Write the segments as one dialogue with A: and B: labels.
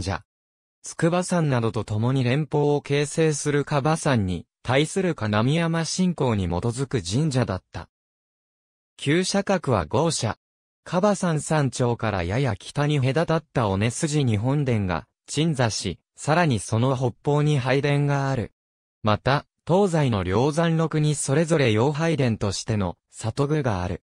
A: じゃ。筑波山などと共に連邦を形成する加馬山に対する金見山信仰に基づく神社だった。旧社格は豪社。加馬山山頂からやや北に隔たった尾根筋日本殿が鎮座し、さらにその北方に拝殿がある。また、東西の両山麓にそれぞれ洋拝殿としての里具がある。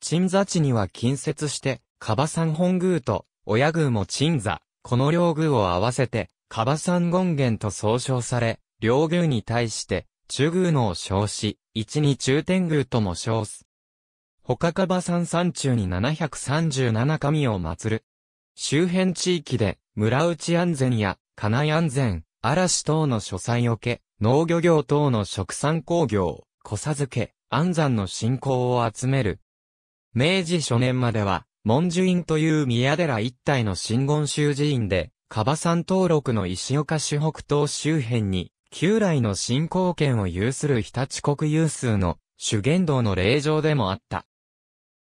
A: 鎮座地には近接して、加馬山本宮と親宮も鎮座。この両宮を合わせて、カバ山権現と総称され、両宮に対して、中宮のを称し、一に中天宮とも称す。他カバ山山中に737神を祀る。周辺地域で、村内安全や、金井安全、嵐等の書斎よけ、農漁業等の食産工業、小佐漬け、安山の信仰を集める。明治初年までは、文殊院という宮寺一帯の真言宗寺院で、カバ山登録の石岡市北東周辺に、旧来の信仰権を有する日立国有数の主験道の霊場でもあった。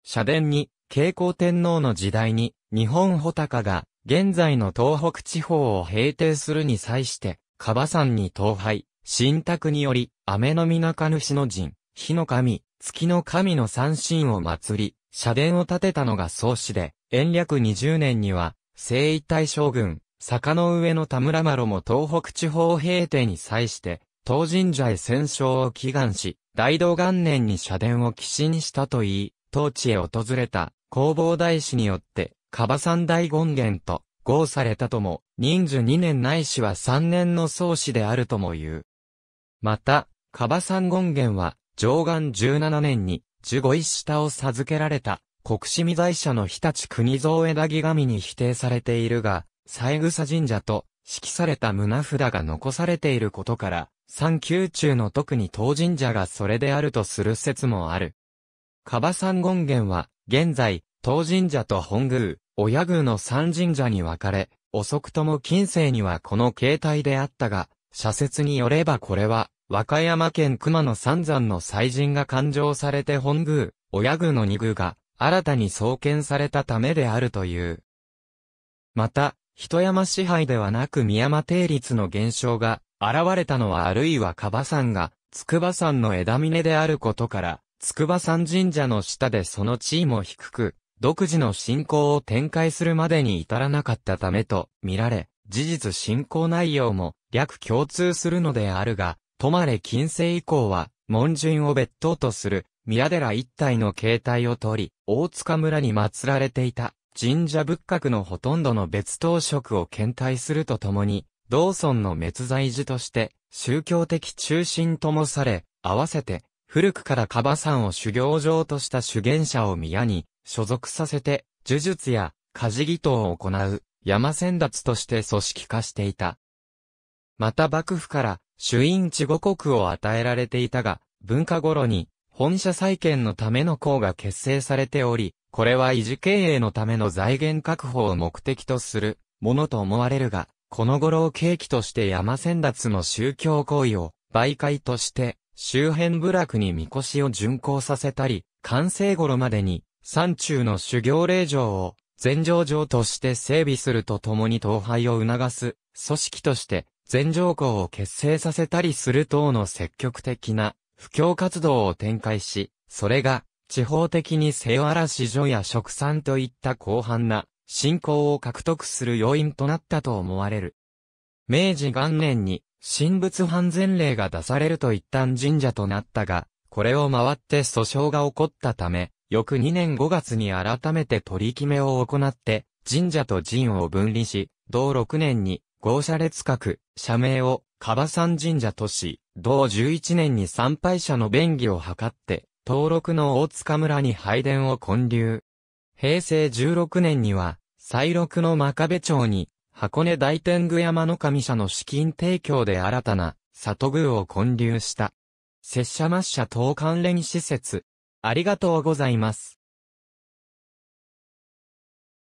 A: 社殿に、慶光天皇の時代に、日本穂高が、現在の東北地方を平定するに際して、カバ山に東廃、新託により、雨の港主の神、火の神、月の神の三神を祭り、社殿を建てたのが宗師で、延暦20年には、聖一大将軍、坂の上の田村麻呂も東北地方平定に際して、東神社へ戦勝を祈願し、大道元年に社殿を寄進したといい、当地へ訪れた、弘法大師によって、カバ三大権現と、合されたとも、忍寿二年ないしは三年の宗師であるとも言う。また、カバ三権現は、上岸十七年に、十五一下を授けられた、国志見在者の日立国造枝木神に否定されているが、三草神社と、指揮された胸札が残されていることから、三宮中の特に当神社がそれであるとする説もある。カバ三権現は、現在、当神社と本宮、親宮の三神社に分かれ、遅くとも近世にはこの形態であったが、社説によればこれは、和歌山県熊野三山の祭神が勘定されて本宮、親宮の二宮が、新たに創建されたためであるという。また、人山支配ではなく宮山定律の現象が、現れたのはあるいはカバ山が、筑波山の枝峰であることから、筑波山神社の下でその地位も低く、独自の信仰を展開するまでに至らなかったためと見られ、事実信仰内容も略共通するのであるが、泊れ近世以降は、門人を別当とする、宮寺一体の形態をとり、大塚村に祀られていた、神社仏閣のほとんどの別当職を検体するとともに、道村の滅罪寺として、宗教的中心ともされ、合わせて、古くからカバ山を修行場とした修験者を宮に所属させて、呪術や家事儀等を行う山先達として組織化していた。また幕府から主因地五国を与えられていたが、文化頃に、本社再建のための項が結成されており、これは維持経営のための財源確保を目的とするものと思われるが、この頃を契機として山先達の宗教行為を媒介として周辺部落に神輿を巡行させたり、完成頃までに山中の修行令状を全城城として整備するとともに統廃を促す組織として全条項を結成させたりする等の積極的な布教活動を展開し、それが地方的に清原市所や食産といった広範な信仰を獲得する要因となったと思われる。明治元年に神仏判前令が出されると一旦神社となったが、これを回って訴訟が起こったため、翌2年5月に改めて取り決めを行って、神社と神を分離し、同6年に豪車列閣、社名を、カバ山神社とし、同11年に参拝者の便宜を図って、登録の大塚村に拝殿を建立。平成16年には、西録の真壁町に、箱根大天狗山の神社の資金提供で新たな、里宮を建立した。拙者末社等関連施設。ありがとうございます。